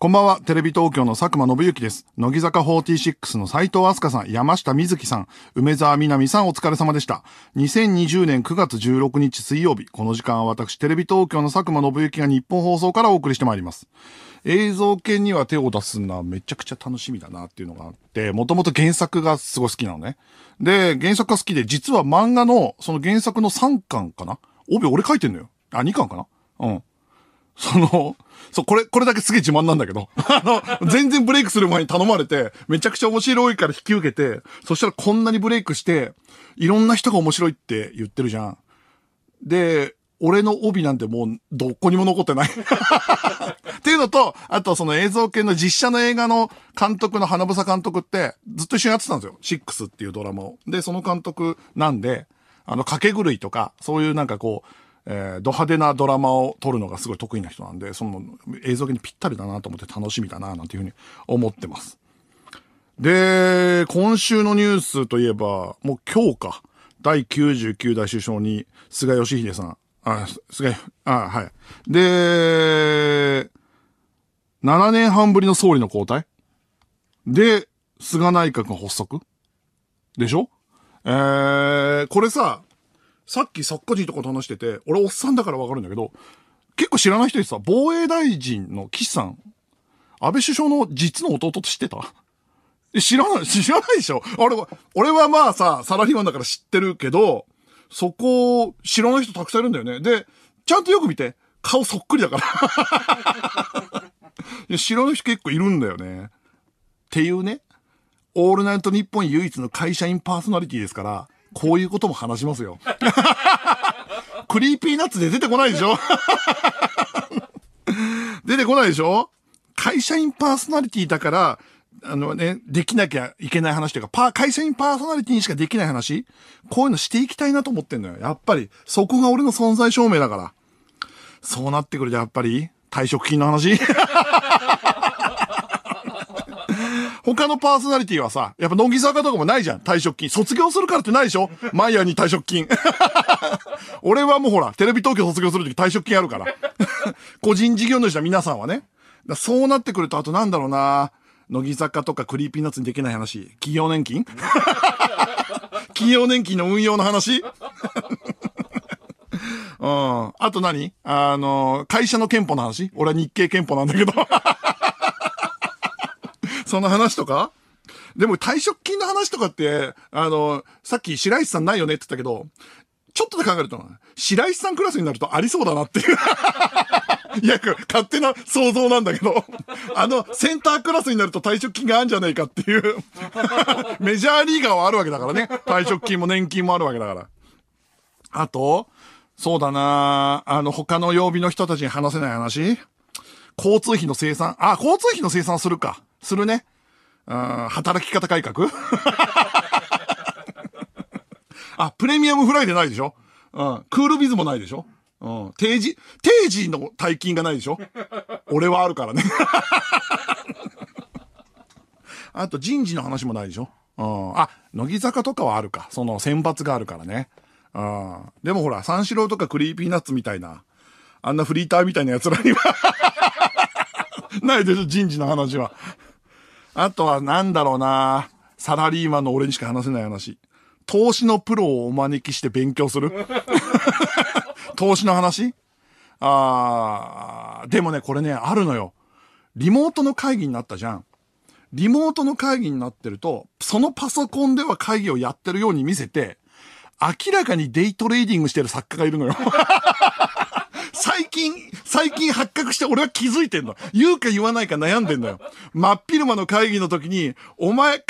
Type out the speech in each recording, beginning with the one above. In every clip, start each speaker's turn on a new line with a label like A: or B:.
A: こんばんは、テレビ東京の佐久間信之です。乃木坂46の斉藤飛鳥さん、山下美月さん、梅沢みなみさんお疲れ様でした。2020年9月16日水曜日、この時間は私、テレビ東京の佐久間信之が日本放送からお送りしてまいります。映像系には手を出すのはめちゃくちゃ楽しみだなっていうのがあって、もともと原作がすごい好きなのね。で、原作が好きで、実は漫画の、その原作の3巻かな帯俺書いてんのよ。あ、2巻かなうん。その、そう、これ、これだけすげえ自慢なんだけど。あの、全然ブレイクする前に頼まれて、めちゃくちゃ面白いから引き受けて、そしたらこんなにブレイクして、いろんな人が面白いって言ってるじゃん。で、俺の帯なんてもう、どこにも残ってない っていうのと、あとその映像系の実写の映画の監督の花房監督って、ずっと一緒にやってたんですよ。シックスっていうドラマを。で、その監督なんで、あの、掛け狂いとか、そういうなんかこう、えー、ド派手なドラマを撮るのがすごい得意な人なんで、その映像にぴったりだなと思って楽しみだななんていうふうに思ってます。で、今週のニュースといえば、もう今日か、第99代首相に菅義偉さん、あ、菅、あ、はい。で、7年半ぶりの総理の交代で、菅内閣が発足でしょえー、これさ、さっきサッカー人とかと話してて、俺おっさんだからわかるんだけど、結構知らない人でさ、防衛大臣の岸さん、安倍首相の実の弟と知ってた知らない、知らないでしょ俺は、俺はまあさ、サラリーマンだから知ってるけど、そこ、を知らない人たくさんいるんだよね。で、ちゃんとよく見て、顔そっくりだから。いや知らない人結構いるんだよね。っていうね、オールナイト日本唯一の会社員パーソナリティですから、こういうことも話しますよ。クリーピーナッツで出てこないでしょ 出てこないでしょ会社員パーソナリティだから、あのね、できなきゃいけない話というか、パ会社員パーソナリティにしかできない話こういうのしていきたいなと思ってんのよ。やっぱり、そこが俺の存在証明だから。そうなってくるとやっぱり、退職金の話他のパーソナリティはさ、やっぱ乃木坂とかもないじゃん、退職金。卒業するからってないでしょマイヤーに退職金。俺はもうほら、テレビ東京卒業するとき退職金あるから。個人事業主の皆さんはね。そうなってくると、あとなんだろうな乃木坂とかクリーピーナッツにできない話。企業年金 企業年金の運用の話うん。あと何あの、会社の憲法の話俺は日経憲法なんだけどその話とかでも退職金の話とかって、あの、さっき白石さんないよねって言ったけど、ちょっとで考えると、白石さんクラスになるとありそうだなっていう。い や、勝手な想像なんだけど、あの、センタークラスになると退職金があるんじゃないかっていう メジャーリーガーはあるわけだからね。退職金も年金もあるわけだから。あと、そうだなあの、他の曜日の人たちに話せない話交通費の生産。あ、交通費の生産するか。するね。うん、働き方改革 あ、プレミアムフライでないでしょうん。クールビズもないでしょうん。定時、定時の大金がないでしょ俺はあるからね あと人事の話もないでしょうん。あ、乃木坂とかはあるか。その選抜があるからね。うん。でもほら、三四郎とかクリーピーナッツみたいな、あんなフリーターみたいな奴らには、ないでしょ人事の話は。あとはなんだろうなサラリーマンの俺にしか話せない話。投資のプロをお招きして勉強する 投資の話あー、でもね、これね、あるのよ。リモートの会議になったじゃん。リモートの会議になってると、そのパソコンでは会議をやってるように見せて、明らかにデイトレーディングしてる作家がいるのよ最近、最近発覚して俺は気づいてんの。言うか言わないか悩んでんだよ。真っ昼間の会議の時に、お前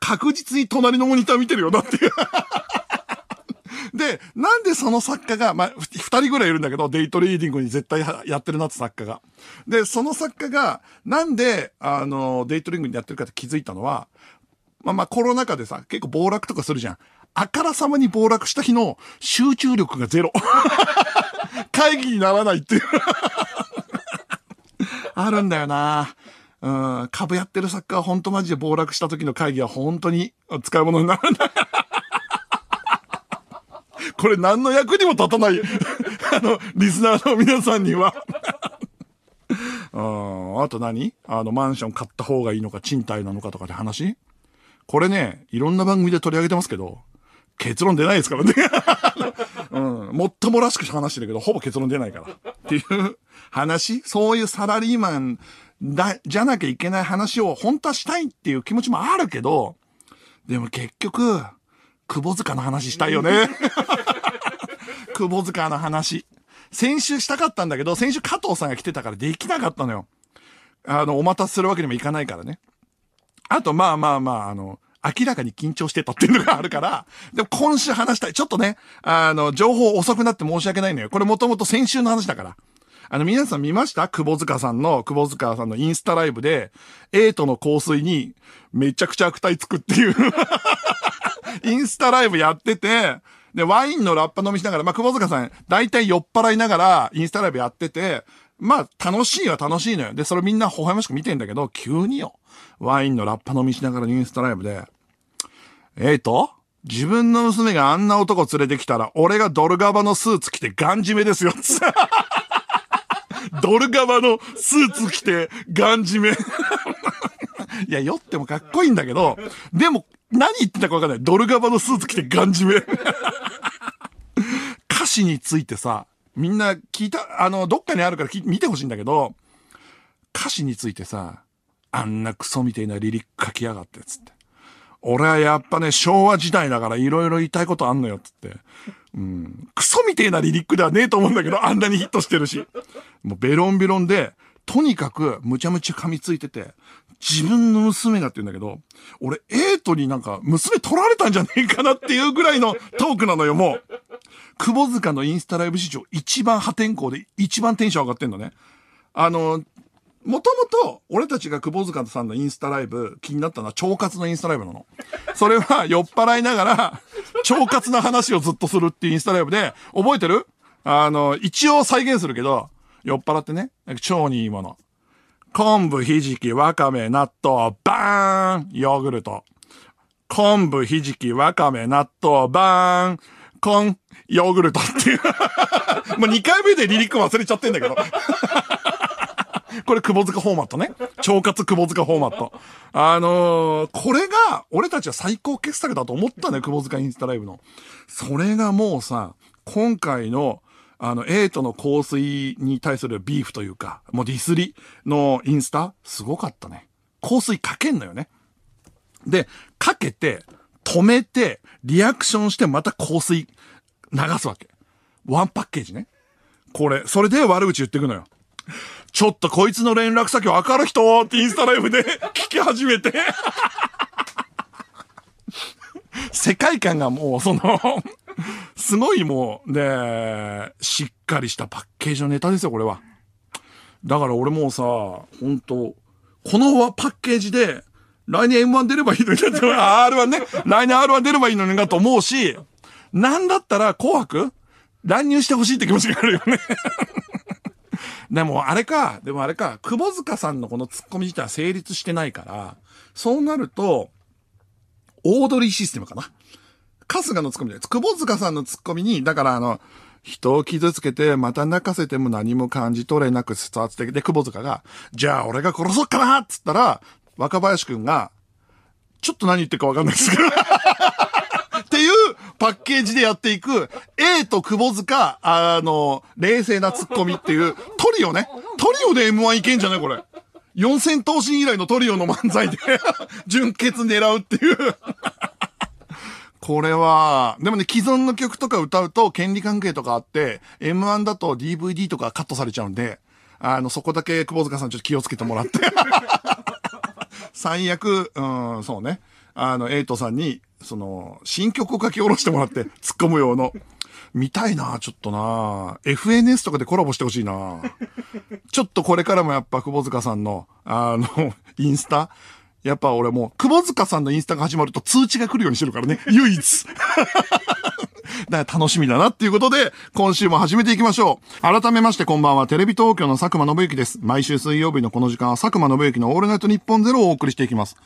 A: 確実に隣のモニター見てるよなっていう。で、なんでその作家が、まあ、二人ぐらいいるんだけど、デイトレーディングに絶対やってるなって作家が。で、その作家が、なんで、あの、デイトレーディングにやってるかって気づいたのは、まあまあコロナ禍でさ、結構暴落とかするじゃん。あからさまに暴落した日の集中力がゼロ。会議にならないっていう あるんだよな。うん、株やってる作家は本当マジで暴落した時の会議は本当に使い物にならない。これ何の役にも立たないあの、リスナーの皆さんにはああと何あの、マンション買った方がいいのか、賃貸なのかとかって話これね、いろんな番組で取り上げてますけど、結論出ないですからね。うん。もっともらしく話してるけど、ほぼ結論出ないから。っていう話そういうサラリーマンだ、じゃなきゃいけない話を本当はしたいっていう気持ちもあるけど、でも結局、窪塚の話したいよね。窪塚の話。先週したかったんだけど、先週加藤さんが来てたからできなかったのよ。あの、お待たせするわけにもいかないからね。あと、まあまあまあ、あの、明らかに緊張してたっていうのがあるから、でも今週話したい。ちょっとね、あの、情報遅くなって申し訳ないのよ。これもともと先週の話だから。あの、皆さん見ました久保塚さんの、久保塚さんのインスタライブで、エイトの香水に、めちゃくちゃ悪態つくっていう インスタライブやってて、で、ワインのラッパ飲みしながら、まあ、久保塚さん、大体酔っ払いながら、インスタライブやってて、まあ、楽しいは楽しいのよ。で、それみんな微笑ましく見てんだけど、急によ。ワインのラッパ飲みしながらニューストライブで、えイと、自分の娘があんな男連れてきたら、俺がドルガバのスーツ着てガンジメですよ。ドルガバのスーツ着てガンジメ。いや、酔ってもかっこいいんだけど、でも、何言ってたかわかんない。ドルガバのスーツ着てガンジメ。歌詞についてさ、みんな聞いた、あの、どっかにあるから見てほしいんだけど、歌詞についてさ、あんなクソみたいなリリック書きやがってつって。俺はやっぱね、昭和時代だからいろいろ言いたいことあんのよ、つって。うん。クソみていなリリックではねえと思うんだけど、あんなにヒットしてるし。もうベロンベロンで、とにかくむちゃむちゃ噛みついてて、自分の娘がって言うんだけど、俺、エイトになんか娘取られたんじゃねえかなっていうぐらいのトークなのよ、もう。久保塚のインスタライブ史上一番破天荒で一番テンション上がってんのね。あの、もともと、俺たちが久保塚さんのインスタライブ、気になったのは腸活のインスタライブなの。それは酔っ払いながら、腸活の話をずっとするっていうインスタライブで、覚えてるあの、一応再現するけど、酔っ払ってね、腸にいいもの。昆布、ひじき、わかめ、納豆、バーンヨーグルト。昆布、ひじき、わかめ、納豆、バーンコン、ヨーグルトっていう もう2回目で離陸忘れちゃってんだけどこれ、窪塚フォーマットね。腸活窪塚フォーマット。あのー、これが、俺たちは最高傑作だと思ったね、窪塚インスタライブの。それがもうさ、今回の、あの、エイトの香水に対するビーフというか、もうディスりのインスタ、すごかったね。香水かけんのよね。で、かけて、止めて、リアクションしてまた香水流すわけ。ワンパッケージね。これ、それで悪口言ってくのよ。ちょっとこいつの連絡先わかる人ってインスタライブで聞き始めて世界観がもうそのすごいもう、ねしっかりしたパッケージのネタですよ、これは。だから俺もうさ、ほんと、このパッケージで、来年 M1 出ればいいのに R1 ね、来年 R1 出ればいいのになと思うし、なんだったら紅白乱入してほしいって気持ちがあるよねでもあれか、でもあれか、窪塚さんのこのツッコミ自体は成立してないから、そうなると、オードリーシステムかな。春日のツッコミじゃないです。窪塚さんのツッコミに、だからあの、人を傷つけて、また泣かせても何も感じ取れなく伝わってきて、久保塚が、じゃあ俺が殺そうかなっつったら、若林くんが、ちょっと何言ってるかわかんないですけど。パッケージでやっていく、A と窪塚、あの、冷静なツッコミっていう、トリオね。トリオで M1 いけんじゃないこれ。四千頭身以来のトリオの漫才で 純潔狙うっていうこれは、でもね、既存の曲とか歌うと権利関係とかあって、M1 だと DVD とかカットされちゃうんで、あの、そこだけ久保塚さんちょっと気をつけてもらって 最悪、うん、そうね。あの、エイトさんに、その、新曲を書き下ろしてもらって、突っ込むようの。見たいなちょっとな FNS とかでコラボしてほしいなちょっとこれからもやっぱ、久保塚さんの、あの、インスタ、やっぱ俺も、久保塚さんのインスタが始まると通知が来るようにしてるからね、唯一。だから楽しみだなっていうことで、今週も始めていきましょう。改めましてこんばんは、テレビ東京の佐久間信之です。毎週水曜日のこの時間は佐久間信之のオールナイトニッポンゼロをお送りしていきます。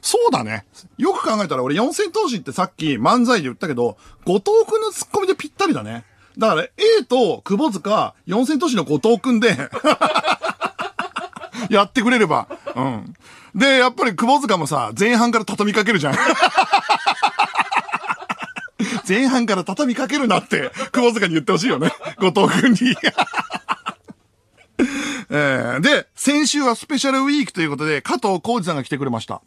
A: そうだね。よく考えたら俺四千頭身ってさっき漫才で言ったけど、後藤くんのツッコミでぴったりだね。だから A と久保塚、四千頭身の後藤くんで やってくれれば。うん。で、やっぱり久保塚もさ、前半から畳みかけるじゃん。前半から畳みかけるなって、久保塚に言ってほしいよね。後藤くに。えー、で、先週はスペシャルウィークということで、加藤浩二さんが来てくれました。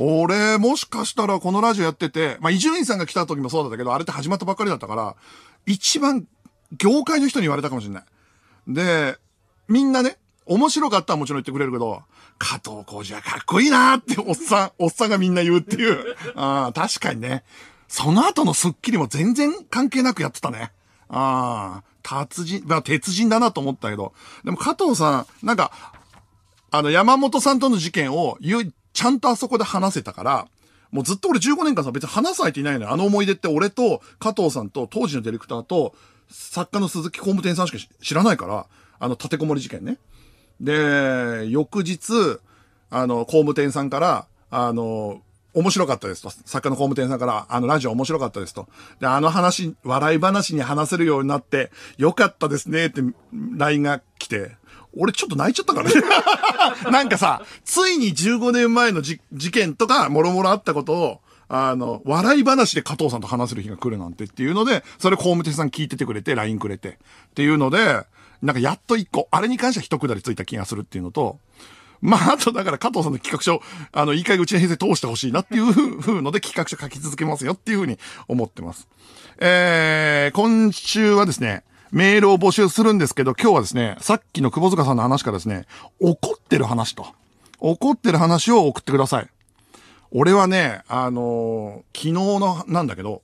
A: 俺、もしかしたらこのラジオやってて、まあ、伊集院さんが来た時もそうだったけど、あれって始まったばっかりだったから、一番、業界の人に言われたかもしれない。で、みんなね、面白かったらもちろん言ってくれるけど、加藤浩二はかっこいいなーっておっさん、おっさんがみんな言うっていう。ああ、確かにね。その後のスッキリも全然関係なくやってたね。ああ、達人、まあ、鉄人だなと思ったけど。でも加藤さん、なんか、あの、山本さんとの事件を、ゆ、ちゃんとあそこで話せたから、もうずっと俺15年間さ、別に話す相手いないのよ。あの思い出って俺と加藤さんと当時のディレクターと作家の鈴木工務店さんしか知らないから、あの立てこもり事件ね。で、翌日、あの、工務店さんから、あの、面白かったですと。作家の工務店さんから、あの、ラジオ面白かったですと。で、あの話、笑い話に話せるようになって、よかったですねって、LINE が来て、俺ちょっと泣いちゃったからね。なんかさ、ついに15年前の事件とか、もろもろあったことを、あの、笑い話で加藤さんと話せる日が来るなんてっていうので、それ工務店さん聞いててくれて、LINE くれて。っていうので、なんかやっと一個、あれに関しては一くだりついた気がするっていうのと、まあ、あとだから加藤さんの企画書、あの、いい加うちの編成通してほしいなっていう ふうので企画書書き続けますよっていうふうに思ってます。えー、今週はですね、メールを募集するんですけど、今日はですね、さっきの久保塚さんの話からですね、怒ってる話と、怒ってる話を送ってください。俺はね、あのー、昨日の、なんだけど、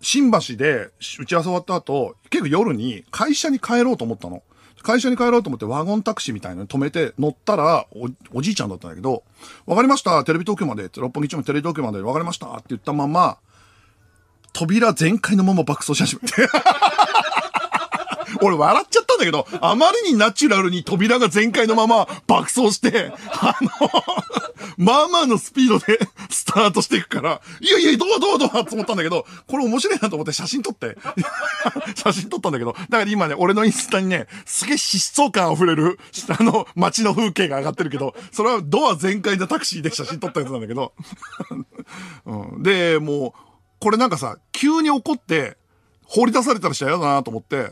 A: 新橋で打ち合わせ終わった後、結構夜に会社に帰ろうと思ったの。会社に帰ろうと思ってワゴンタクシーみたいのに止めて乗ったらお、おじいちゃんだったんだけど、わかりましたテレビ東京まで、六本木町のテレビ東京までわかりましたって言ったまま、扉全開のまま爆走し始めて。俺笑っちゃったんだけど、あまりにナチュラルに扉が全開のまま爆走して、あのまあまあのスピードで スタートしていくから、いやいや、どうどうどうと思ったんだけど、これ面白いなと思って写真撮って 写真撮ったんだけど、だから今ね、俺のインスタにね、すげえ疾走感溢れる、あの、街の風景が上がってるけど、それはドア全開でタクシーで写真撮ったやつなんだけど、うん、で、もう、これなんかさ、急に怒って、放り出されたらしたら嫌だなと思って、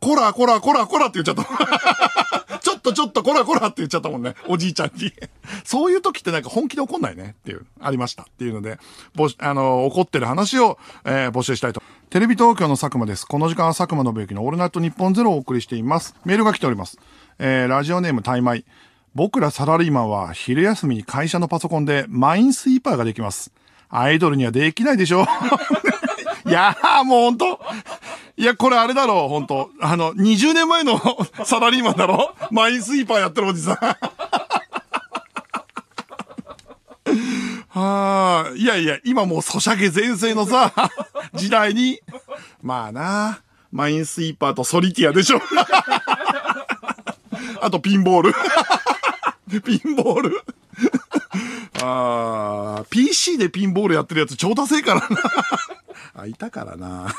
A: こらこらこらこらって言っちゃった。っとちょっとこらこらって言っちゃったもんね。おじいちゃんに。そういう時ってなんか本気で怒んないねっていう、ありましたっていうので、ぼし、あの、怒ってる話を、えー、募集したいと。テレビ東京の佐久間です。この時間は佐久間信之のオールナイト日本ゼロをお送りしています。メールが来ております。えー、ラジオネームタイマイ。僕らサラリーマンは昼休みに会社のパソコンでマインスイーパーができます。アイドルにはできないでしょ いやーもうほんと。いや、これあれだろう、ほんと。あの、20年前の サラリーマンだろマインスイーパーやってるおじさん。はあ、いやいや、今もうソシャゲ全盛のさ、時代に、まあな、マインスイーパーとソリティアでしょ。あとピンボール。ピンボール。ああ、PC でピンボールやってるやつ超ダせえからな。あ、いたからな。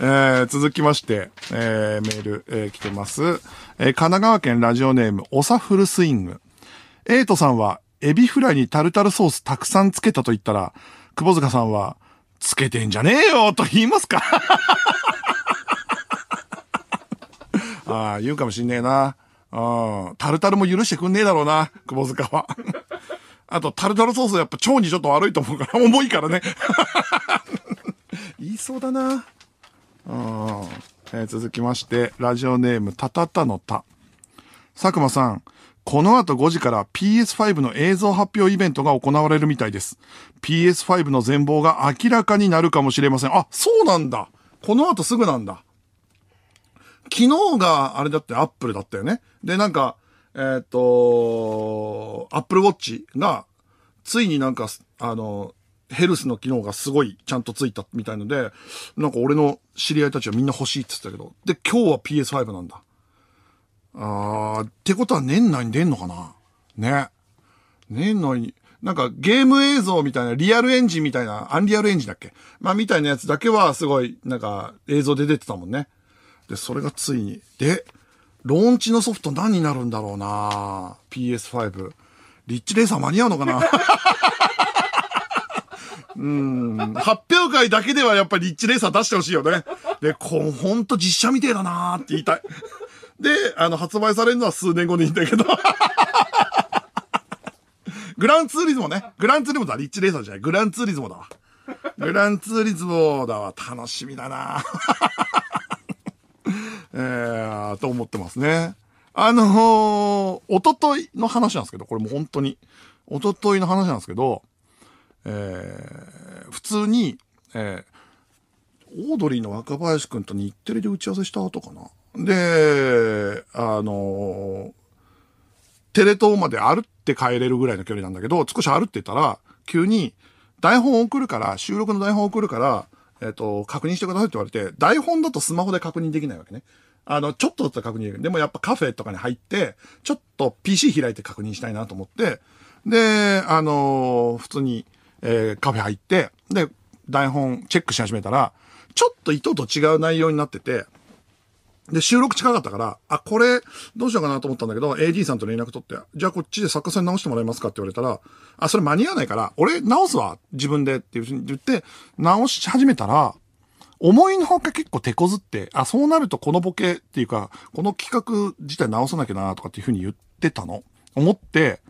A: えー、続きまして、えー、メール、えー、来てます。え神奈川県ラジオネーム、おさフルスイング。エイトさんは、エビフライにタルタルソースたくさんつけたと言ったら、窪塚さんは、つけてんじゃねえよと言いますか ああ、言うかもしんねえな。うん。タルタルも許してくんねえだろうな、窪塚は。あと、タルタルソースやっぱ腸にちょっと悪いと思うから、重いからね。言いそうだな。うん。えー、続きまして、ラジオネーム、たたたのた。佐久間さん、この後5時から PS5 の映像発表イベントが行われるみたいです。PS5 の全貌が明らかになるかもしれません。あ、そうなんだ。この後すぐなんだ。昨日が、あれだって Apple だったよね。で、なんか、えっ、ー、と、Apple Watch が、ついになんか、あの、ヘルスの機能がすごいちゃんとついたみたいので、なんか俺の知り合いたちはみんな欲しいって言ってたけど、で、今日は PS5 なんだ。あー、ってことは年内に出んのかなね。年内に、なんかゲーム映像みたいな、リアルエンジンみたいな、アンリアルエンジンだっけまあみたいなやつだけはすごい、なんか映像で出てたもんね。で、それがついに。で、ローンチのソフト何になるんだろうな PS5。リッチレーサー間に合うのかな うん。発表会だけではやっぱりリッチレーサー出してほしいよね。で、こう、ほんと実写みてえだなーって言いたい。で、あの、発売されるのは数年後でいいんだけど。グランツーリズムね。グランツーリズムだ。リッチレーサーじゃない。グランツーリズムだわ。グランツーリズムだわ。楽しみだな えー、と思ってますね。あのー、おとといの話なんですけど、これも本当に。おとといの話なんですけど、えー、普通に、えー、オードリーの若林くんと日テレで打ち合わせした後かな。で、あのー、テレ東まで歩って帰れるぐらいの距離なんだけど、少し歩ってたら、急に、台本送るから、収録の台本送るから、えっ、ー、と、確認してくださいって言われて、台本だとスマホで確認できないわけね。あの、ちょっとだったら確認できる。でもやっぱカフェとかに入って、ちょっと PC 開いて確認したいなと思って、で、あのー、普通に、えー、カフェ入って、で、台本チェックし始めたら、ちょっと意図と違う内容になってて、で、収録近かったから、あ、これ、どうしようかなと思ったんだけど、AD さんと連絡取って、じゃあこっちで作家さんに直してもらえますかって言われたら、あ、それ間に合わないから、俺直すわ、自分でっていうに言って、直し始めたら、思いのほか結構手こずって、あ、そうなるとこのボケっていうか、この企画自体直さなきゃなとかっていうふうに言ってたの。思って、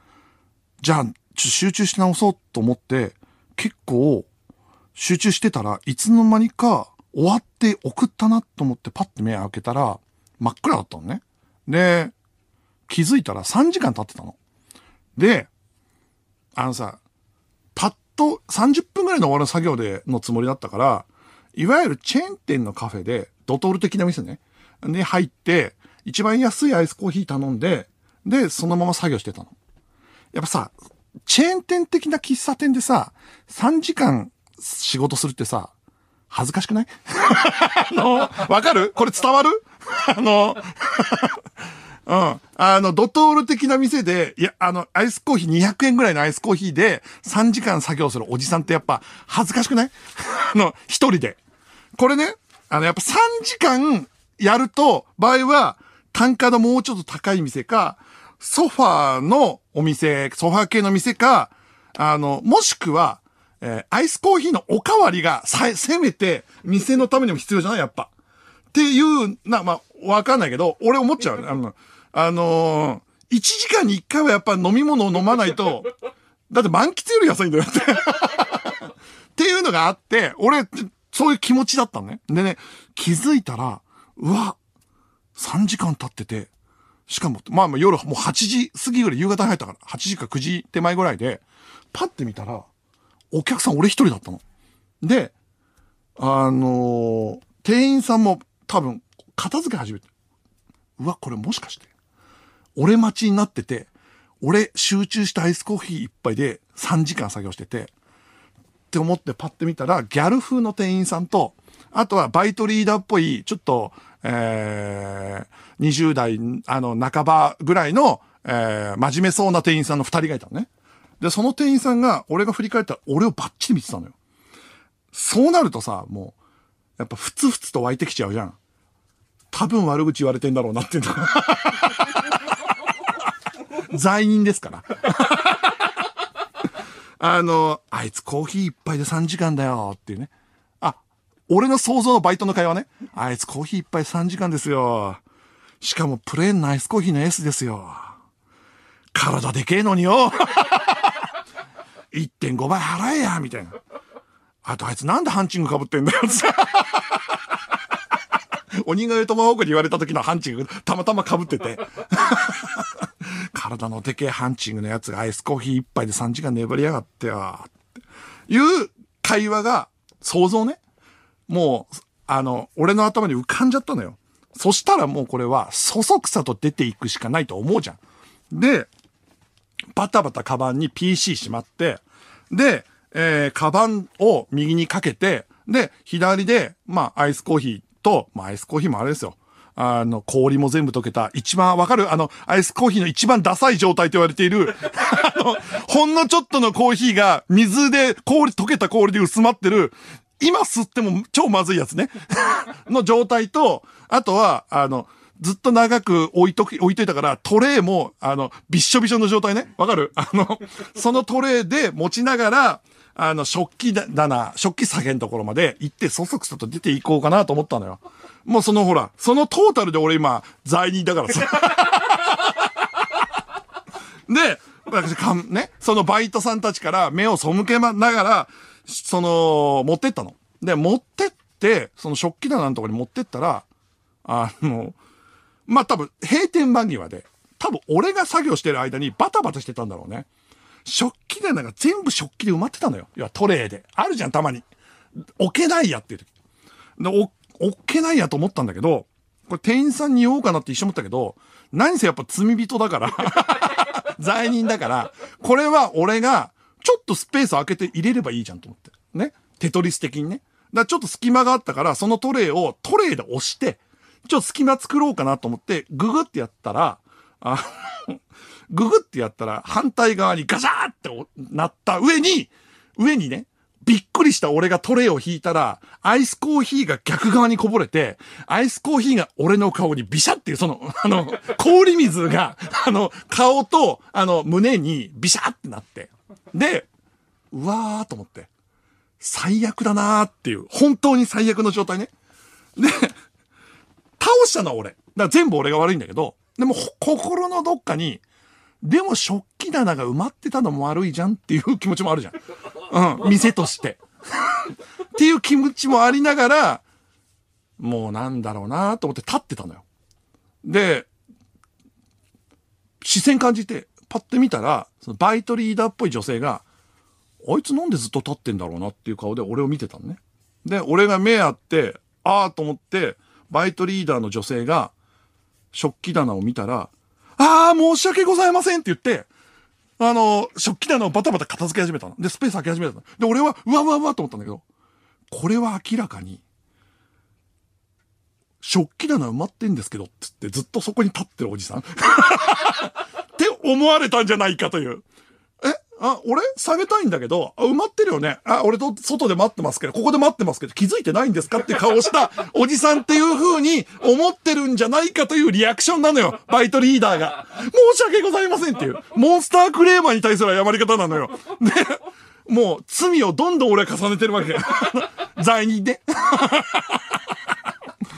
A: じゃあ、集中して直そうと思って、結構集中してたらいつの間にか終わって送ったなと思ってパッて目開けたら真っ暗だったのね。で、気づいたら3時間経ってたの。で、あのさ、パッと30分ぐらいの終わる作業でのつもりだったから、いわゆるチェーン店のカフェで、ドトール的な店ね。で、入って、一番安いアイスコーヒー頼んで、で、そのまま作業してたの。やっぱさ、チェーン店的な喫茶店でさ、3時間仕事するってさ、恥ずかしくない あの、わかるこれ伝わる あの、うん。あの、ドトール的な店で、いや、あの、アイスコーヒー200円ぐらいのアイスコーヒーで3時間作業するおじさんってやっぱ恥ずかしくないあの、一人で。これね、あの、やっぱ3時間やると、場合は単価のもうちょっと高い店か、ソファーのお店、ソファー系の店か、あの、もしくは、えー、アイスコーヒーのおかわりがさ、せめて、店のためにも必要じゃないやっぱ。っていう、な、まあ、わかんないけど、俺思っちゃう。あの、あのー、1時間に1回はやっぱ飲み物を飲まないと、だって満喫より安いんだよって。っていうのがあって、俺、そういう気持ちだったのね。でね、気づいたら、うわ、3時間経ってて、しかも、まあまあ夜もう8時過ぎぐらい夕方入ったから、8時か9時手前ぐらいで、パッて見たら、お客さん俺一人だったの。で、あのー、店員さんも多分、片付け始めて。うわ、これもしかして、俺待ちになってて、俺集中したアイスコーヒー一杯で3時間作業してて、って思ってパッて見たら、ギャル風の店員さんと、あとはバイトリーダーっぽい、ちょっと、えー、20代、あの、半ばぐらいの、えー、真面目そうな店員さんの二人がいたのね。で、その店員さんが、俺が振り返ったら、俺をバッチリ見てたのよ。そうなるとさ、もう、やっぱふつふつと湧いてきちゃうじゃん。多分悪口言われてんだろうなっていうの。罪人ですから。あの、あいつコーヒー一杯で3時間だよっていうね。俺の想像のバイトの会話ね。あいつコーヒー一杯3時間ですよ。しかもプレーンのアイスコーヒーの S ですよ。体でけえのによ。1.5倍払えや、みたいな。あとあいつなんでハンチング被ってんだよ、鬼越トマホークに言われた時のハンチング、たまたま被ってて。体のでけえハンチングのやつがアイスコーヒー一杯で3時間粘りやがってよ。っていう会話が、想像ね。もう、あの、俺の頭に浮かんじゃったのよ。そしたらもうこれは、そそくさと出ていくしかないと思うじゃん。で、バタバタカバンに PC しまって、で、えー、カバンを右にかけて、で、左で、まあ、アイスコーヒーと、まあ、アイスコーヒーもあれですよ。あの、氷も全部溶けた、一番わかるあの、アイスコーヒーの一番ダサい状態と言われている、あの、ほんのちょっとのコーヒーが、水で、氷、溶けた氷で薄まってる、今吸っても超まずいやつね。の状態と、あとは、あの、ずっと長く置いとき、置いといたから、トレイも、あの、びっしょびしょの状態ね。わかる あの、そのトレイで持ちながら、あの、食器棚、食器下げんところまで行って、そそくそと出ていこうかなと思ったのよ。もうそのほら、そのトータルで俺今、罪人だからさ。で、私かん、ね、そのバイトさんたちから目を背けながら、その、持ってったの。で、持ってって、その食器棚のとこに持ってったら、あの、まあ、多分、閉店間際で、多分俺が作業してる間にバタバタしてたんだろうね。食器棚が全部食器で埋まってたのよ。要はトレイで。あるじゃん、たまに。置けないやっていう時。で、置けないやと思ったんだけど、これ店員さんに言おうかなって一緒思ったけど、何せやっぱ罪人だから 罪人だから、これは俺がちょっとスペース空けて入れればいいじゃんと思って。ね。テトリス的にね。だちょっと隙間があったから、そのトレイをトレイで押して、ちょっと隙間作ろうかなと思って、ググってやったら、あ ググってやったら、反対側にガシャーってなった上に、上にね、びっくりした俺がトレイを引いたら、アイスコーヒーが逆側にこぼれて、アイスコーヒーが俺の顔にビシャっていう、その、あの、氷水が、あの、顔と、あの、胸にビシャってなって。で、うわーと思って、最悪だなーっていう、本当に最悪の状態ね。で、倒したのは俺。だから全部俺が悪いんだけど、でも心のどっかに、でも食器棚が埋まってたのも悪いじゃんっていう気持ちもあるじゃん。うん、店として。っていう気持ちもありながら、もうなんだろうなと思って立ってたのよ。で、視線感じて、パッて見たら、そのバイトリーダーっぽい女性が、あいつなんでずっと立ってんだろうなっていう顔で俺を見てたのね。で、俺が目あって、ああと思って、バイトリーダーの女性が、食器棚を見たら、ああ、申し訳ございませんって言って、あの、食器棚をバタバタ片付け始めたの。で、スペース開け始めたの。で、俺は、うわうわうわと思ったんだけど、これは明らかに、食器棚埋まってんですけど、つってずっとそこに立ってるおじさん。って思われたんじゃないかという。えあ、俺下げたいんだけど、あ、埋まってるよね。あ、俺と外で待ってますけど、ここで待ってますけど、気づいてないんですかって顔した おじさんっていう風に思ってるんじゃないかというリアクションなのよ。バイトリーダーが。申し訳ございませんっていう。モンスタークレーマーに対する謝り方なのよ。で、もう罪をどんどん俺は重ねてるわけ。罪人で。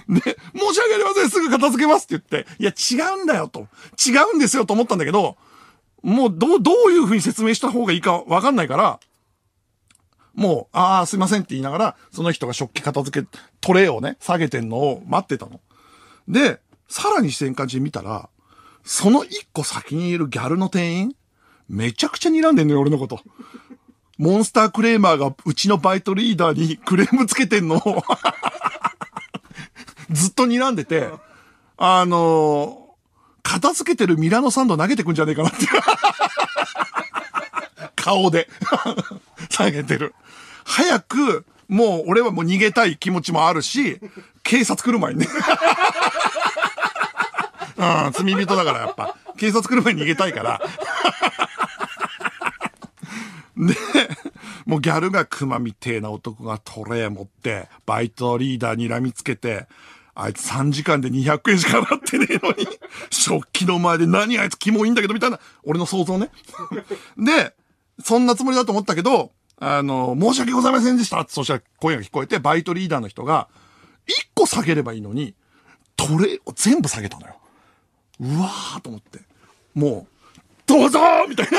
A: で、申し訳ありません、すぐ片付けますって言って、いや、違うんだよと、違うんですよと思ったんだけど、もう、どう、どういう風に説明した方がいいかわかんないから、もう、ああ、すいませんって言いながら、その人が食器片付け、トレイをね、下げてんのを待ってたの。で、さらに視線感じ見たら、その一個先にいるギャルの店員、めちゃくちゃ睨んでんのよ、俺のこと。モンスタークレーマーがうちのバイトリーダーにクレームつけてんの。ずっと睨んでて、あのー、片付けてるミラノサンド投げてくんじゃねえかなって。顔で下げてる。早く、もう俺はもう逃げたい気持ちもあるし、警察来る前にね。うん、罪人だからやっぱ。警察来る前に逃げたいから。で、もうギャルが熊みてえな男がトレー持って、バイトリーダー睨みつけて、あいつ3時間で200円しか払ってねえのに、食器の前で何あいつキモいいんだけどみたいな、俺の想像ね。で、そんなつもりだと思ったけど、あの、申し訳ございませんでしたそしたら声が聞こえて、バイトリーダーの人が、1個下げればいいのに、トレを全部下げたのよ。うわーと思って。もう、どうぞみたいな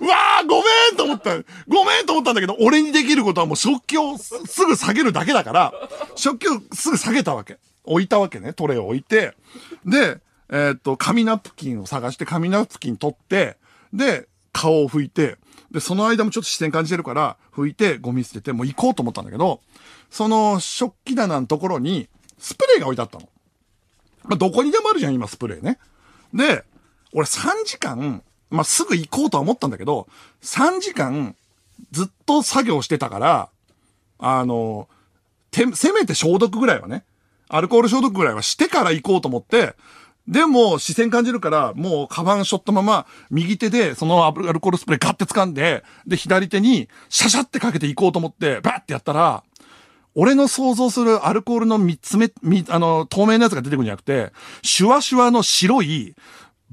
A: うわあごめんと思った。ごめんと思ったんだけど、俺にできることはもう食器をすぐ下げるだけだから、食器をすぐ下げたわけ。置いたわけね。トレイを置いて。で、えー、っと、紙ナプキンを探して紙ナプキン取って、で、顔を拭いて、で、その間もちょっと視線感じてるから、拭いてゴミ捨てて、もう行こうと思ったんだけど、その食器棚のところに、スプレーが置いてあったの。まあ、どこにでもあるじゃん、今スプレーね。で、俺3時間、まあ、すぐ行こうとは思ったんだけど、3時間ずっと作業してたから、あの、て、せめて消毒ぐらいはね、アルコール消毒ぐらいはしてから行こうと思って、でも、視線感じるから、もう、カバンしょったまま、右手で、そのアルコールスプレーガッて掴んで、で、左手に、シャシャってかけて行こうと思って、バッてやったら、俺の想像するアルコールの三つ目、あの、透明なやつが出てくるんじゃなくて、シュワシュワの白い、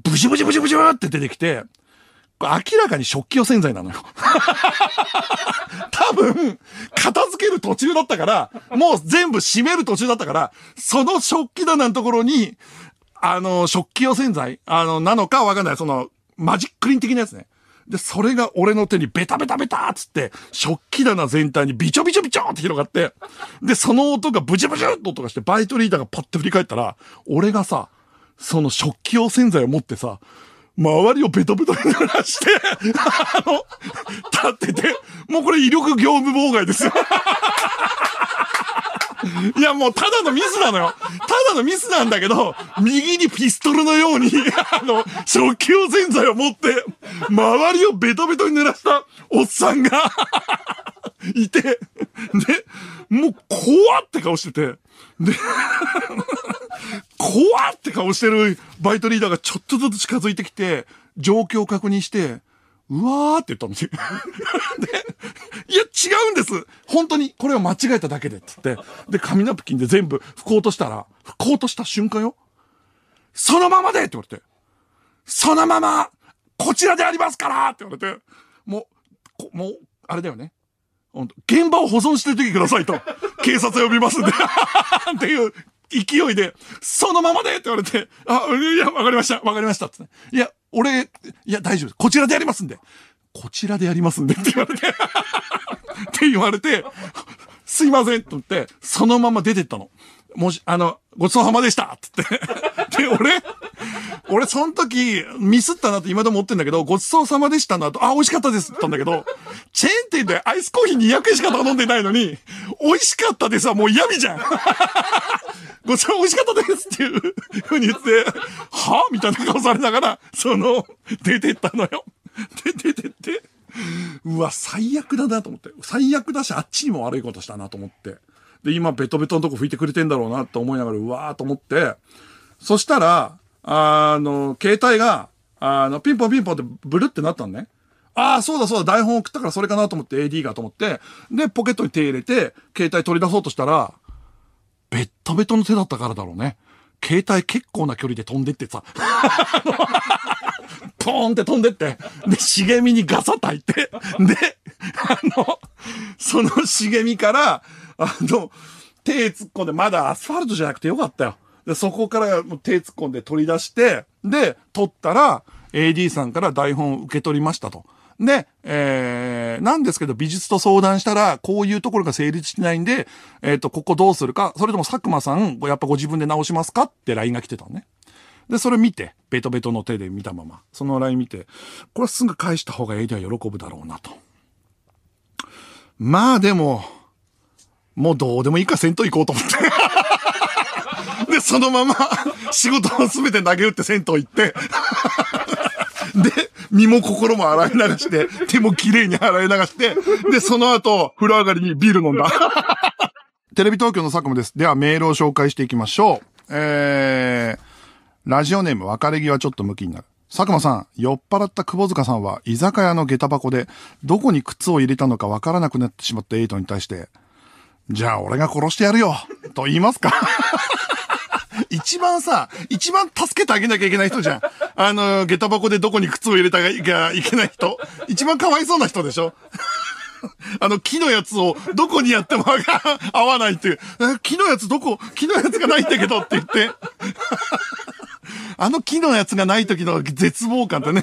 A: ブシュブシュブシュブシュって出てきて、明らかに食器用洗剤なのよ多分、片付ける途中だったから、もう全部閉める途中だったから、その食器棚のところに、あの、食器用洗剤あの、なのかわかんない。その、マジックリン的なやつね。で、それが俺の手にベタベタベタっつって、食器棚全体にビチョビチョビチョって広がって、で、その音がブチブチっと音がして、バイトリーダーがパッて振り返ったら、俺がさ、その食器用洗剤を持ってさ、周りをベトベトに濡らしてあの、立ってて、もうこれ威力業務妨害ですよいや、もうただのミスなのよ。ただのミスなんだけど、右にピストルのように、あの、食器用洗剤を持って、周りをベトベトに濡らしたおっさんが、いて、で、もう怖って顔してて、で、怖って顔してるバイトリーダーがちょっとずつ近づいてきて、状況を確認して、うわーって言ったんですよ。で、いや、違うんです本当にこれを間違えただけでって言って、で、紙ナプキンで全部拭こうとしたら、拭こうとした瞬間よ。そのままでって言われて、そのままこちらでありますからって言われて、もう、もう、あれだよね。現場を保存してる時てくださいと、警察呼びますんで っていう勢いで、そのままでって言われて、あ、いや、わかりました、わかりましたって、ね。いや、俺、いや、大丈夫です。こちらでやりますんで。こちらでやりますんでって言われてって言われて、すいませんと思って、そのまま出てったの。もし、あの、ごちそうさまでしたっ言って。で、俺、俺、その時、ミスったなって今でも思ってんだけど、ごちそうさまでしたなと、あ、美味しかったですって言ったんだけど、チェーン店でアイスコーヒー200円しか頼んでないのに、美味しかったですはもう嫌味じゃん。ごちそう美味しかったですっていうふうに言って、はぁみたいな顔されながら、その、出てったのよ。で、出てって。うわ、最悪だなと思って。最悪だし、あっちにも悪いことしたなと思って。で、今ベトベトのとこ拭いてくれてんだろうなって思いながら、うわーと思って、そしたら、あの、携帯が、あの、ピンポンピンポンってブルってなったのね。ああ、そうだそうだ、台本送ったからそれかなと思って AD がと思って、で、ポケットに手入れて、携帯取り出そうとしたら、ベットベトの手だったからだろうね。携帯結構な距離で飛んでってさ、ポーンって飛んでって、で、茂みにガサ炊いって、で、あの、その茂みから、あの、手突っ込んで、まだアスファルトじゃなくてよかったよ。で、そこから手突っ込んで取り出して、で、取ったら、AD さんから台本を受け取りましたと。で、えー、なんですけど、美術と相談したら、こういうところが成立してないんで、えっ、ー、と、ここどうするか、それとも佐久間さん、やっぱご自分で直しますかって LINE が来てたのね。で、それ見て、ベトベトの手で見たまま、その LINE 見て、これすぐ返した方が AD は喜ぶだろうなと。まあでも、もうどうでもいいか戦闘行こうと思って。で、そのまま仕事を全て投げ打って銭湯行って で、身も心も洗い流して、手も綺麗に洗い流して、で、その後、風呂上がりにビール飲んだ テレビ東京の佐久間です。では、メールを紹介していきましょう。えー、ラジオネーム、別れ際ちょっと向きになる。佐久間さん、酔っ払った久保塚さんは居酒屋の下駄箱でどこに靴を入れたのかわからなくなってしまったエイトに対して、じゃあ俺が殺してやるよ、と言いますか 一番さ、一番助けてあげなきゃいけない人じゃん。あの、下駄箱でどこに靴を入れたがいけない人。一番かわいそうな人でしょ あの、木のやつをどこにやっても合わないっていう。木のやつどこ木のやつがないんだけどって言って。あの木のやつがない時の絶望感ってね。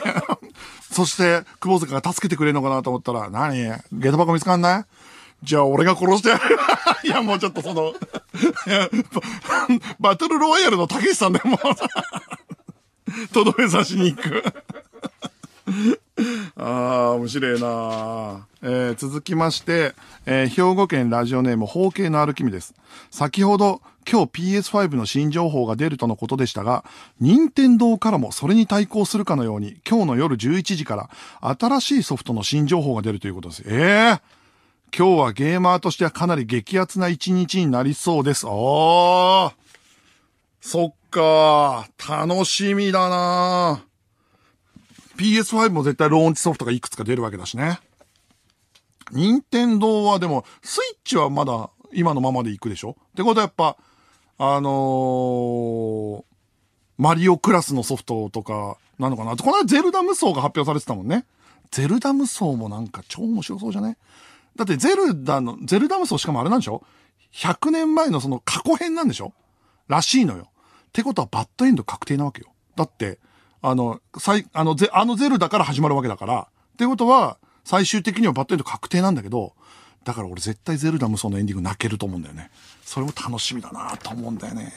A: そして、久保坂が助けてくれるのかなと思ったら、何下駄箱見つかんないじゃあ俺が殺してやる。いや、もうちょっとその バトルロワイヤルのたけしさんでもとどめ刺しに行く。ああ、面白いな、えー、続きまして、えー、兵庫県ラジオネーム、方形の歩きみです。先ほど、今日 PS5 の新情報が出るとのことでしたが、任天堂からもそれに対抗するかのように、今日の夜11時から、新しいソフトの新情報が出るということです。ええー今日はゲーマーとしてはかなり激アツな一日になりそうです。ああ。そっか。楽しみだな。PS5 も絶対ローンチソフトがいくつか出るわけだしね。任天堂はでも、スイッチはまだ今のままでいくでしょってことはやっぱ、あのー、マリオクラスのソフトとかなのかなこの間ゼルダ無双が発表されてたもんね。ゼルダ無双もなんか超面白そうじゃねだってゼルダの、ゼルダ無双しかもあれなんでしょ ?100 年前のその過去編なんでしょらしいのよ。ってことはバッドエンド確定なわけよ。だって、あの、最、あのゼ、あのゼルダから始まるわけだから。ってことは、最終的にはバッドエンド確定なんだけど、だから俺絶対ゼルダ無双のエンディング泣けると思うんだよね。それも楽しみだなと思うんだよね。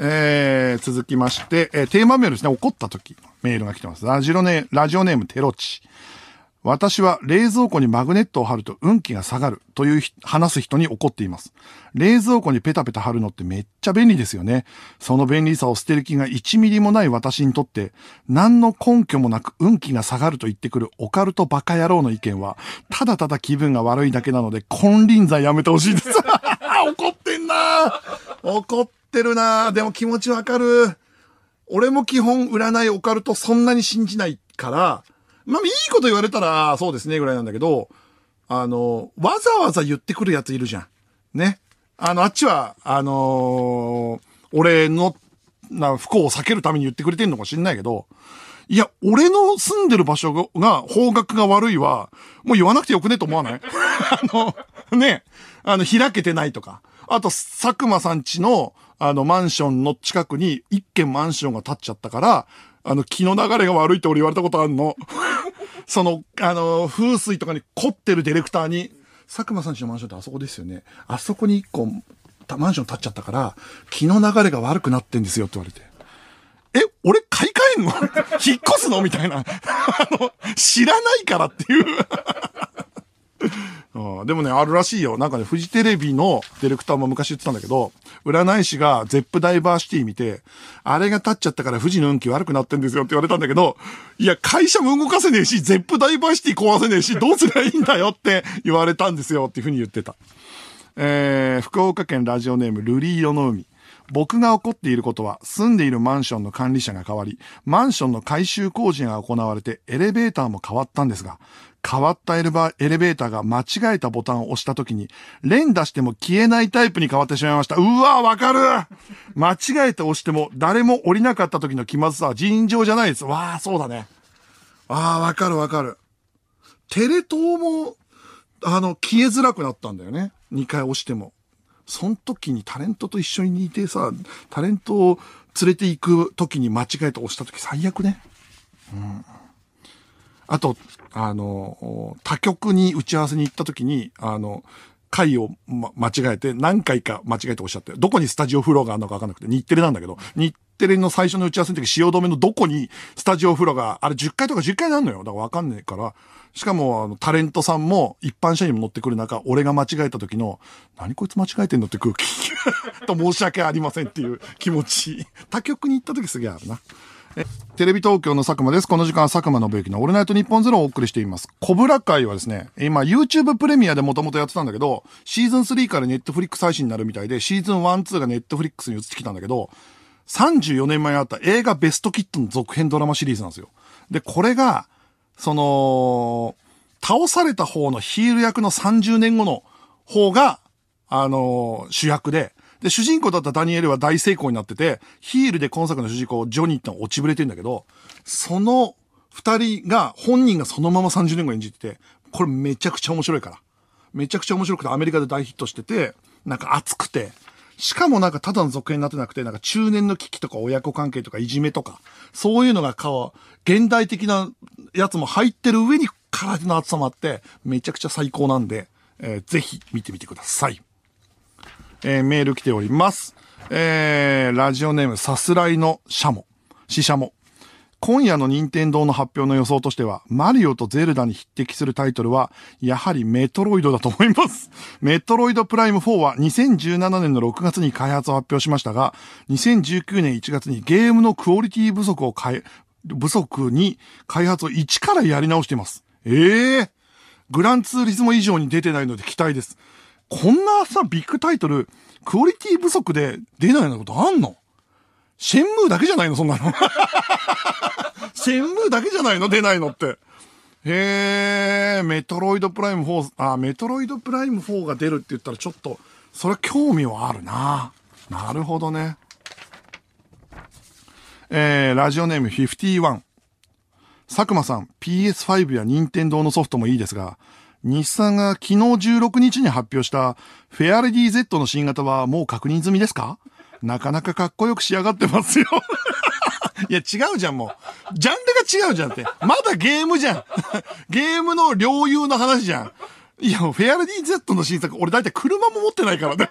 A: えー、続きまして、えー、テーマメールですね。怒った時、メールが来てます。ラジオネーム、ラジオネーム、テロチ。私は冷蔵庫にマグネットを貼ると運気が下がるという話す人に怒っています。冷蔵庫にペタペタ貼るのってめっちゃ便利ですよね。その便利さを捨てる気が1ミリもない私にとって、何の根拠もなく運気が下がると言ってくるオカルトバカ野郎の意見は、ただただ気分が悪いだけなので、金輪際やめてほしいです。怒ってんな怒ってるなでも気持ちわかる。俺も基本占いオカルトそんなに信じないから、まあ、いいこと言われたら、そうですね、ぐらいなんだけど、あの、わざわざ言ってくるやついるじゃん。ね。あの、あっちは、あのー、俺の、な、不幸を避けるために言ってくれてんのかもしんないけど、いや、俺の住んでる場所が、方角が悪いは、もう言わなくてよくねと思わない あの、ね、あの、開けてないとか。あと、佐久間さんちの、あの、マンションの近くに、一軒マンションが建っちゃったから、あの、気の流れが悪いって俺言われたことあるの。その、あの、風水とかに凝ってるディレクターに、佐久間さんちのマンションってあそこですよね。あそこに一個、マンション建っちゃったから、気の流れが悪くなってんですよって言われて。え、俺買い替えんの 引っ越すのみたいな。あの、知らないからっていう うん、でもね、あるらしいよ。なんかね、フジテレビのディレクターも昔言ってたんだけど、占い師がゼップダイバーシティ見て、あれが立っちゃったから富士の運気悪くなってんですよって言われたんだけど、いや、会社も動かせねえし、ゼップダイバーシティ壊せねえし、どうすりゃいいんだよって言われたんですよっていうふうに言ってた。えー、福岡県ラジオネーム、ルリーヨの海。僕が怒っていることは、住んでいるマンションの管理者が変わり、マンションの改修工事が行われてエレベーターも変わったんですが、変わったエレバエレベーターが間違えたボタンを押した時に、連打しても消えないタイプに変わってしまいました。うわわかる間違えて押しても誰も降りなかった時の気まずさは尋常じゃないです。わあ、そうだね。ああ、わかるわかる。テレ東も、あの、消えづらくなったんだよね。2回押しても。その時にタレントと一緒にいてさ、タレントを連れて行く時に間違えて押した時最悪ね。うん。あと、あの、他局に打ち合わせに行った時に、あの、回を、ま、間違えて、何回か間違えておっしゃって、どこにスタジオフローがあるのかわかんなくて、日テレなんだけど、日テレの最初の打ち合わせの時、汐留のどこにスタジオフローが、あれ10回とか10回なんのよ。だからわかんねえから、しかも、あの、タレントさんも、一般社員も乗ってくる中、俺が間違えた時の、何こいつ間違えてんのって空気 と申し訳ありませんっていう気持ち。他局に行った時すげえあるな。テレビ東京の佐久間です。この時間、佐久間信之のオールナイトニッポンゼロをお送りしています。コブラ会はですね、今 YouTube プレミアでもともとやってたんだけど、シーズン3からネットフリックス配信になるみたいで、シーズン1、2がネットフリックスに移ってきたんだけど、34年前にあった映画ベストキットの続編ドラマシリーズなんですよ。で、これが、その、倒された方のヒール役の30年後の方が、あのー、主役で、で、主人公だったダニエルは大成功になってて、ヒールで今作の主人公、ジョニーってのは落ちぶれてんだけど、その二人が、本人がそのまま30年後演じてて、これめちゃくちゃ面白いから。めちゃくちゃ面白くてアメリカで大ヒットしてて、なんか熱くて、しかもなんかただの続編になってなくて、なんか中年の危機とか親子関係とかいじめとか、そういうのが顔、現代的なやつも入ってる上に空手の厚さもあって、めちゃくちゃ最高なんで、えー、ぜひ見てみてください。えー、メール来ております。えー、ラジオネームさすらいのシャモ、シシャモ。今夜の任天堂の発表の予想としては、マリオとゼルダに匹敵するタイトルは、やはりメトロイドだと思います。メトロイドプライム4は2017年の6月に開発を発表しましたが、2019年1月にゲームのクオリティ不足を変え、不足に開発を一からやり直しています。ええー、グランツーリズム以上に出てないので期待です。こんなさ、ビッグタイトル、クオリティ不足で出ないようなことあんのシェンムーだけじゃないのそんなの。シェンムーだけじゃないの出ないのって。へえ、メトロイドプライム4、あ、メトロイドプライム4が出るって言ったらちょっと、それ興味はあるな。なるほどね。えー、ラジオネーム51。佐久間さん、PS5 や任天堂のソフトもいいですが、日産が昨日16日に発表したフェアレディ Z の新型はもう確認済みですかなかなかかっこよく仕上がってますよ いや、違うじゃん、もう。ジャンルが違うじゃんって。まだゲームじゃん。ゲームの領有の話じゃん。いや、フェアレディ Z の新作、俺だいたい車も持ってないからね。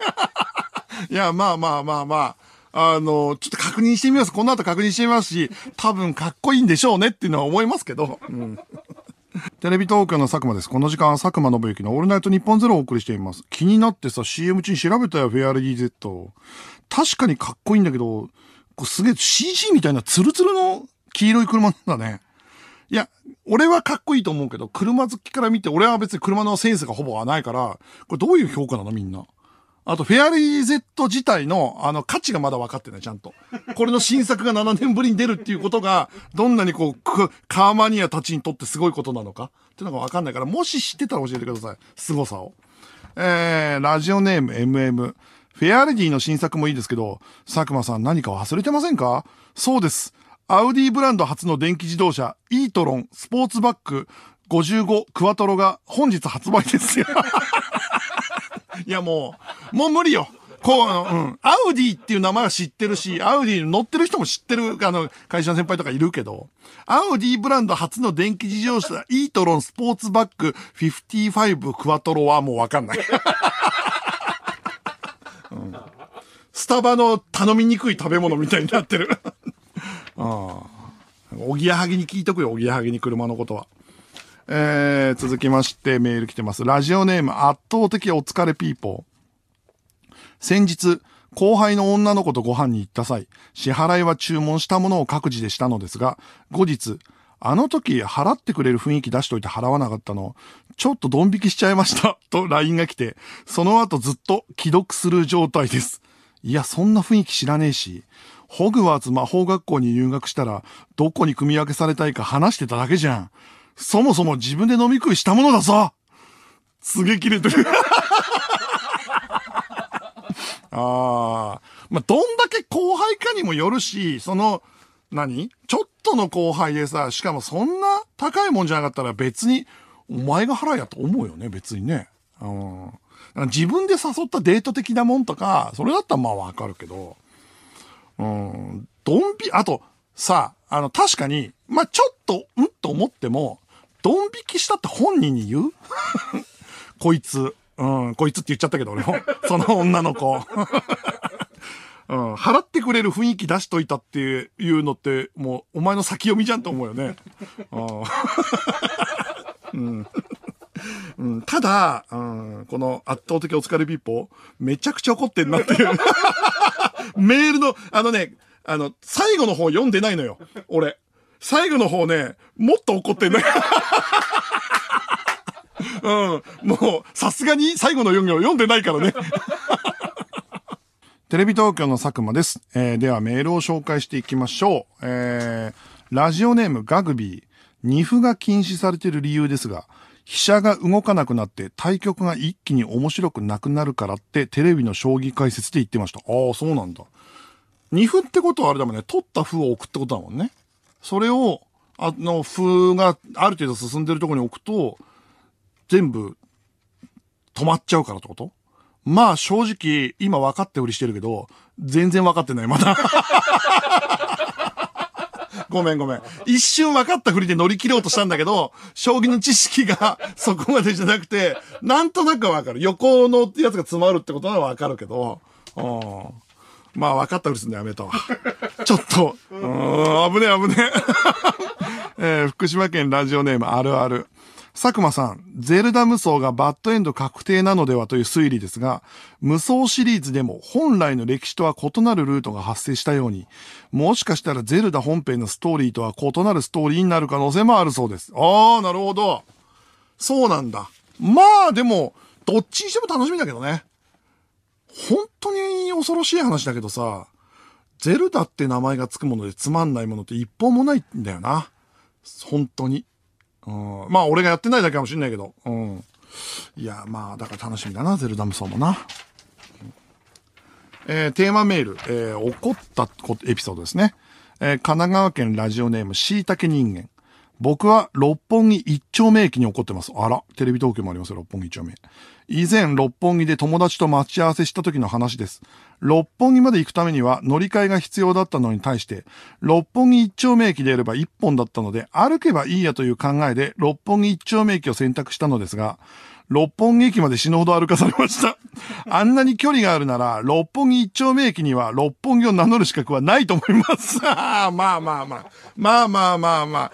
A: いや、まあまあまあまあ。あの、ちょっと確認してみます。この後確認してみますし、多分かっこいいんでしょうねっていうのは思いますけど。うん テレビ東京の佐久間です。この時間は佐久間信之のオールナイト日本ゼロをお送りしています。気になってさ、CM 中に調べたよ、フェアレディ Z。確かにかっこいいんだけど、こすげえ CG みたいなツルツルの黄色い車なんだね。いや、俺はかっこいいと思うけど、車好きから見て、俺は別に車のセンスがほぼないから、これどういう評価なのみんな。あと、フェアリー Z 自体の、あの、価値がまだ分かってない、ちゃんと。これの新作が7年ぶりに出るっていうことが、どんなにこう、カーマニアたちにとってすごいことなのか、っていうのが分かんないから、もし知ってたら教えてください。凄さを。えー、ラジオネーム MM。フェアレディの新作もいいですけど、佐久間さん何か忘れてませんかそうです。アウディブランド初の電気自動車、イートロン、スポーツバッグ、55クワトロが本日発売ですよ。いやもう、もう無理よ。こう、うん。アウディっていう名前は知ってるし、アウディ乗ってる人も知ってる、あの、会社の先輩とかいるけど、アウディブランド初の電気自動車、イートロンスポーツバッグ55クワトロはもうわかんない。うん、スタバの頼みにくい食べ物みたいになってる。ああ。おぎやはぎに聞いとくよ、おぎやはぎに車のことは。えー、続きましてメール来てます。ラジオネーム圧倒的お疲れピーポー。先日、後輩の女の子とご飯に行った際、支払いは注文したものを各自でしたのですが、後日、あの時払ってくれる雰囲気出しといて払わなかったの、ちょっとドン引きしちゃいました、と LINE が来て、その後ずっと既読する状態です。いや、そんな雰囲気知らねえし、ホグワーツ魔法学校に入学したら、どこに組み分けされたいか話してただけじゃん。そもそも自分で飲み食いしたものだぞすげえ切れてる ああ。まあ、どんだけ後輩かにもよるし、その、何ちょっとの後輩でさ、しかもそんな高いもんじゃなかったら別に、お前が払いやと思うよね、別にね。うん。自分で誘ったデート的なもんとか、それだったらまあわかるけど、うん、ドンピ、あと、さ、あの、確かに、まあ、ちょっと、うんと思っても、ドン引きしたって本人に言う こいつ。うん、こいつって言っちゃったけど俺も。その女の子。うん、払ってくれる雰囲気出しといたっていうのって、もう、お前の先読みじゃんと思うよね。うんただ、うん、この圧倒的お疲れピーポめちゃくちゃ怒ってんなっていう メールの、あのね、あの、最後の方読んでないのよ。俺。最後の方ね、もっと怒ってんのよ。うん。もう、さすがに最後の4行読んでないからね。テレビ東京の佐久間です。えー、ではメールを紹介していきましょう。えー、ラジオネームガグビー。二歩が禁止されている理由ですが、飛車が動かなくなって対局が一気に面白くなくなるからってテレビの将棋解説で言ってました。ああ、そうなんだ。二歩ってことはあれだもんね。取った歩を置くってことだもんね。それを、あの、風がある程度進んでるところに置くと、全部止まっちゃうからってことまあ正直、今分かって売りしてるけど、全然分かってない、まだ。ごめんごめん。一瞬分かったふりで乗り切ろうとしたんだけど、将棋の知識が そこまでじゃなくて、なんとなく分かる。横のやつが詰まるってことは分かるけど、うん。まあ分かったふりするのやめと。ちょっと、うん、危ね危ね えー、福島県ラジオネームあるある。佐久間さん、ゼルダ無双がバッドエンド確定なのではという推理ですが、無双シリーズでも本来の歴史とは異なるルートが発生したように、もしかしたらゼルダ本編のストーリーとは異なるストーリーになる可能性もあるそうです。ああ、なるほど。そうなんだ。まあでも、どっちにしても楽しみだけどね。本当に恐ろしい話だけどさ、ゼルダって名前がつくものでつまんないものって一本もないんだよな。本当に。うん、まあ、俺がやってないだけかもしんないけど。うん。いや、まあ、だから楽しみだな、ゼルダムソーもな。えー、テーマメール、えー、怒ったエピソードですね。えー、神奈川県ラジオネーム、しいたけ人間。僕は六本木一丁目駅に怒ってます。あら、テレビ東京もありますよ、六本木一丁目。以前六本木で友達と待ち合わせした時の話です。六本木まで行くためには乗り換えが必要だったのに対して、六本木一丁目駅でやれば一本だったので、歩けばいいやという考えで六本木一丁目駅を選択したのですが、六本木駅まで死ぬほど歩かされました。あんなに距離があるなら、六本木一丁目駅には六本木を名乗る資格はないと思います。あまあまあまあ。まあまあまあまあ。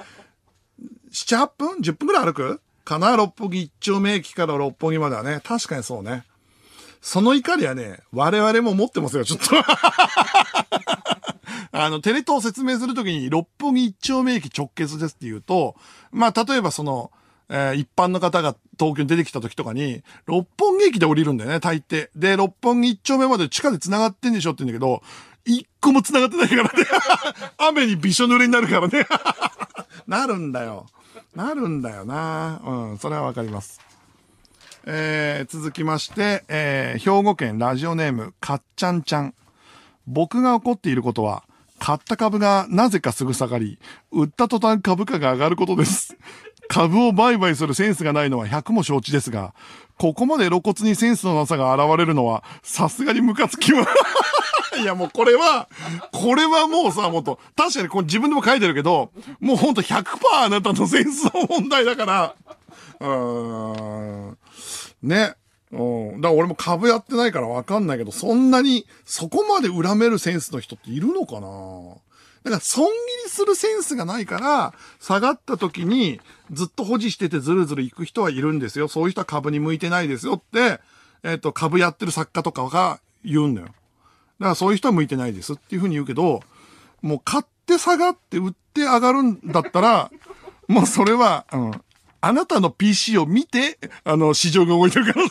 A: 7、8分 ?10 分くらい歩くかな六本木一丁目駅から六本木まではね。確かにそうね。その怒りはね、我々も持ってますよ、ちょっと あの、テレ東を説明するときに、六本木一丁目駅直結ですって言うと、まあ、例えばその、えー、一般の方が東京に出てきた時とかに、六本木駅で降りるんだよね、大抵。で、六本木一丁目まで地下で繋がってんでしょって言うんだけど、一個も繋がってないからね 雨にびしょ濡れになるからね なるんだよ。なるんだよな。うん、それはわかります。えー、続きまして、えー、兵庫県ラジオネーム、かっちゃんちゃん。僕が怒っていることは、買った株がなぜかすぐ下がり、売った途端株価が上がることです。株を売買するセンスがないのは100も承知ですが、ここまで露骨にセンスのなさが現れるのは、さすがにムカつきます。いやもうこれは、これはもうさ、もっと、確かにこ自分でも書いてるけど、もうほんと100%あなたのセンスの問題だから、うーん。ね。うん。だから俺も株やってないからわかんないけど、そんなに、そこまで恨めるセンスの人っているのかなだから損切りするセンスがないから、下がった時にずっと保持しててずるずる行く人はいるんですよ。そういう人は株に向いてないですよって、えっ、ー、と、株やってる作家とかが言うんだよ。だからそういう人は向いてないですっていうふうに言うけど、もう買って下がって売って上がるんだったら、もうそれは、うん、あなたの PC を見て、あの、市場が動いてるから、ね、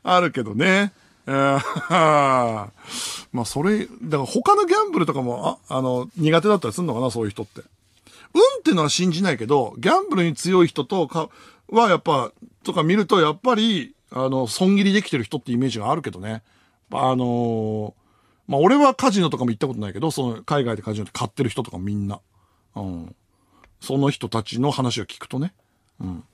A: あるけどね。まあ、それ、だから他のギャンブルとかも、あ、あの、苦手だったりするのかな、そういう人って。運ってのは信じないけど、ギャンブルに強い人とか、はやっぱ、とか見ると、やっぱり、あの、損切りできてる人ってイメージがあるけどね。あのー、まあ、俺はカジノとかも行ったことないけど、その、海外でカジノで買ってる人とかみんな。うん。その人たちの話を聞くとね。うん。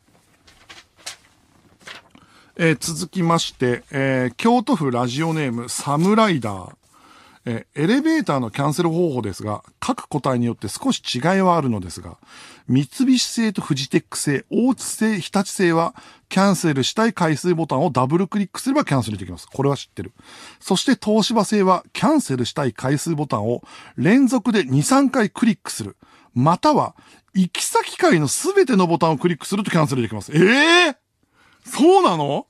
A: えー、続きまして、えー、京都府ラジオネーム、サムライダー。えエレベーターのキャンセル方法ですが、各個体によって少し違いはあるのですが、三菱製とフジテック製、大津製、日立製は、キャンセルしたい回数ボタンをダブルクリックすればキャンセルできます。これは知ってる。そして東芝製は、キャンセルしたい回数ボタンを連続で2、3回クリックする。または、行き先回のすべてのボタンをクリックするとキャンセルできます。ええー、そうなの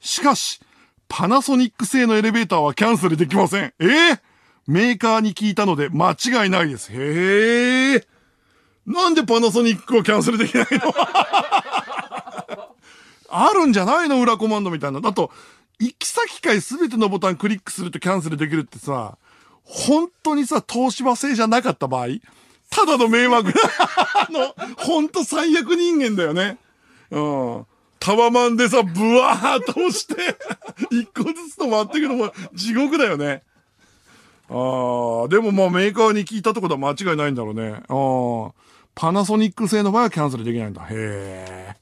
A: しかし、パナソニック製のエレベーターはキャンセルできません。えー、メーカーに聞いたので間違いないです。へえ。なんでパナソニックをキャンセルできないの あるんじゃないの裏コマンドみたいな。だと、行き先回すべてのボタンクリックするとキャンセルできるってさ、本当にさ、東芝製じゃなかった場合、ただの迷惑の、ほんと最悪人間だよね。うん。タワマンでさ、ブワーっと押して、一個ずつ止まってくくのも地獄だよね。ああ、でもまあメーカーに聞いたってことは間違いないんだろうね。ああ、パナソニック製の場合はキャンセルできないんだ。へえ。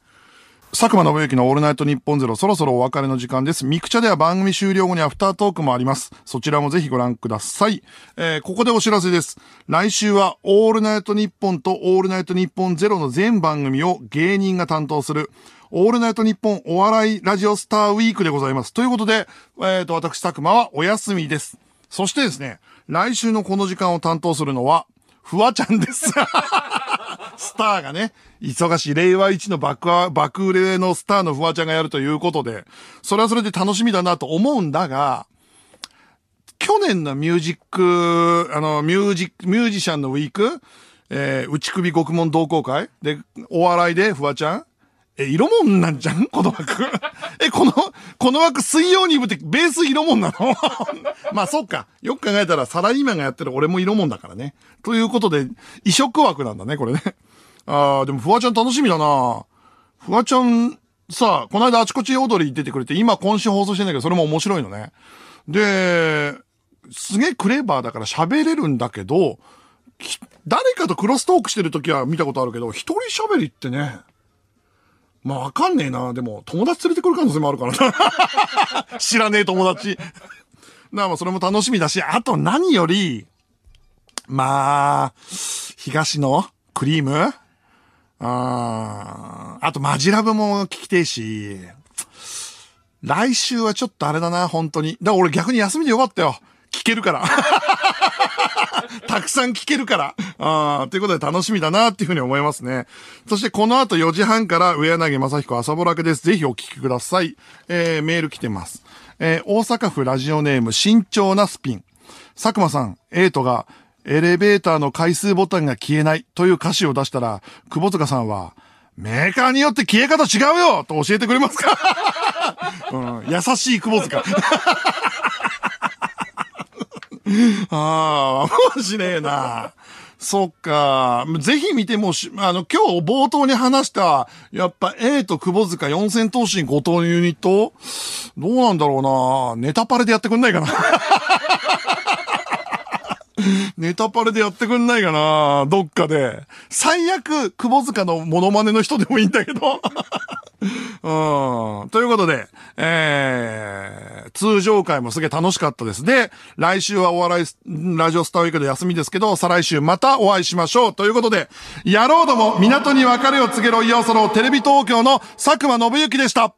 A: 佐久間信之のオールナイトニッポンゼロ、そろそろお別れの時間です。ミクチャでは番組終了後にアフタートークもあります。そちらもぜひご覧ください。えー、ここでお知らせです。来週はオールナイトニッポンとオールナイトニッポンゼロの全番組を芸人が担当するオールナイトニッポンお笑いラジオスターウィークでございます。ということで、えっ、ー、と、私、佐久間はお休みです。そしてですね、来週のこの時間を担当するのは、フワちゃんです。スターがね、忙しい令和一の爆、爆売れのスターのフワちゃんがやるということで、それはそれで楽しみだなと思うんだが、去年のミュージック、あの、ミュージック、ミュージシャンのウィーク、えー、内首獄門同好会で、お笑いでフワちゃんえ、色もんなんじゃんこの枠。え、この、この枠水曜に部ってベース色もんなの まあそっか。よく考えたらサラリーマンがやってる俺も色もんだからね。ということで、異色枠なんだね、これね。ああ、でもフワちゃん楽しみだなフワちゃん、さあ、この間あちこち踊り出てくれて、今今週放送してんだけど、それも面白いのね。で、すげえクレーバーだから喋れるんだけど、誰かとクロストークしてる時は見たことあるけど、一人喋りってね、まあわかんねえな。でも、友達連れてくる可能性もあるからな。知らねえ友達。なあ、それも楽しみだし、あと何より、まあ、東のクリームああと、マジラブも聞きてえし、来週はちょっとあれだな、本当に。だから俺逆に休みでよかったよ。聞けるから。たくさん聞けるから。あということで楽しみだなっていうふうに思いますね。そしてこの後4時半から上柳正彦朝ぼらけです。ぜひお聞きください。えー、メール来てます。えー、大阪府ラジオネーム慎重なスピン。佐久間さん、エイトがエレベーターの回数ボタンが消えないという歌詞を出したら、久保塚さんは、メーカーによって消え方違うよと教えてくれますか、うん、優しい久保塚。ああ、面白えな。そっか。ぜひ見てもし、あの、今日冒頭に話した、やっぱ A と窪塚四千頭身後藤のユニットどうなんだろうな。ネタパレでやってくんないかな。ネタパレでやってくんないかなどっかで。最悪、窪塚のモノマネの人でもいいんだけど。うん。ということで、えー、通常会もすげえ楽しかったです。で、来週はお笑い、ラジオスターウィークで休みですけど、再来週またお会いしましょう。ということで、野郎ども、港に別れを告げろ、いよそろ、テレビ東京の佐久間信之でした。